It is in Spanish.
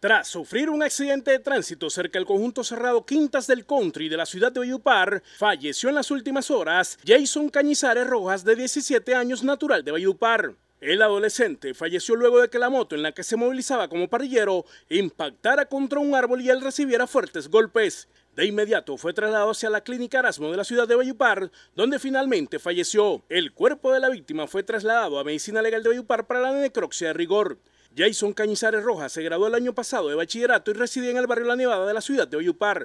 Tras sufrir un accidente de tránsito cerca del conjunto cerrado Quintas del Country de la ciudad de Bayupar, falleció en las últimas horas Jason Cañizares Rojas, de 17 años, natural de Bayupar. El adolescente falleció luego de que la moto en la que se movilizaba como parrillero impactara contra un árbol y él recibiera fuertes golpes. De inmediato fue trasladado hacia la clínica Erasmo de la ciudad de Bayupar, donde finalmente falleció. El cuerpo de la víctima fue trasladado a Medicina Legal de Bayupar para la necropsia de rigor. Jason Cañizares Rojas se graduó el año pasado de bachillerato y reside en el barrio La Nevada de la ciudad de Oyupar.